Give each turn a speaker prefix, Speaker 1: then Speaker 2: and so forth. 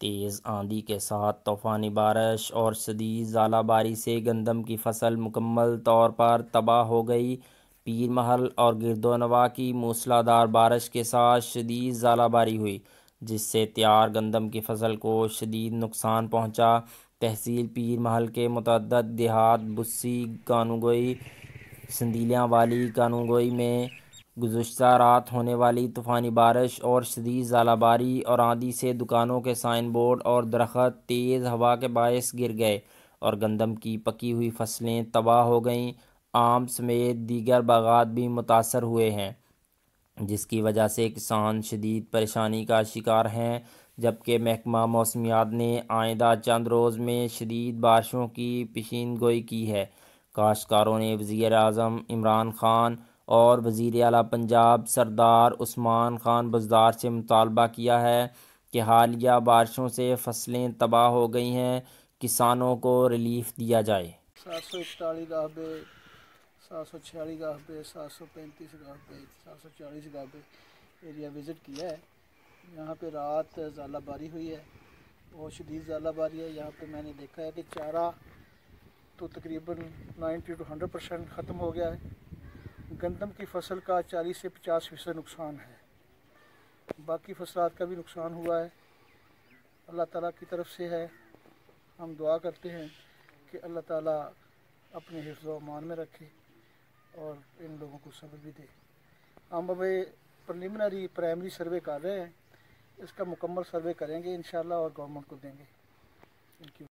Speaker 1: तेज़ आंधी के साथ तूफ़ानी बारिश और शदीद ज़ालाबारी से गंदम की फसल मुकम्मल तौर पर तबाह हो गई पीर महल और गिरदोनवा की मूसलाधार बारिश के साथ शदीद ज़ालाबारी हुई जिससे तैयार गंदम की फसल को शदीद नुकसान पहुँचा तहसील पीर महल के मतदद देहात बुस्सी कानूगोई संदीलियाँ वाली कानूगोई में गुज्त रात होने वाली तूफ़ानी बारिश और शदी जालाबारी और आंधी से दुकानों के साइन बोर्ड और दरख्त तेज़ हवा के बायस गिर गए और गंदम की पकी हुई फसलें तबाह हो गईं आम समेत दीगर बागात भी मुतासर हुए हैं जिसकी वजह से किसान शदीद परेशानी का शिकार हैं जबकि महकमा मौसमियात ने आइंदा चंद रोज़ में शदीद बारिशों की पेशीन गोई की है काश्तकारों ने वज़ी अजम इमरान खान और वज़ी अला पंजाब सरदार उस्मान ख़ान बजदार से मुतालबा किया है कि हालिया बारिशों से फसलें तबाह हो गई हैं किसानों को रिलीफ दिया जाए
Speaker 2: सात सौ इकतालीस गाहबे सात सौ छियालीस गाहबे सात सौ पैंतीस गाहबे सात सौ चालीस गाहबे एरिया विज़िट किया है यहाँ पे रात ज़ालाबारी हुई है बहुत शदीद ज़ालाबारी है यहाँ पे मैंने देखा है कि चारा तो तकरीबन नाइन्टी टू हंड्रेड परसेंट ख़त्म हो गया है गंदम की फसल का 40 से 50 फीसद नुकसान है बाकी फसलात का भी नुकसान हुआ है अल्लाह ताला की तरफ से है हम दुआ करते हैं कि अल्लाह ताला अपने हिफ्ज़ अमान में रखे और इन लोगों को सब्र भी दे हम अब प्रलिमिनरी प्राइमरी सर्वे कर रहे हैं इसका मुकम्मल सर्वे करेंगे इन और गवर्नमेंट को देंगे थैंक यू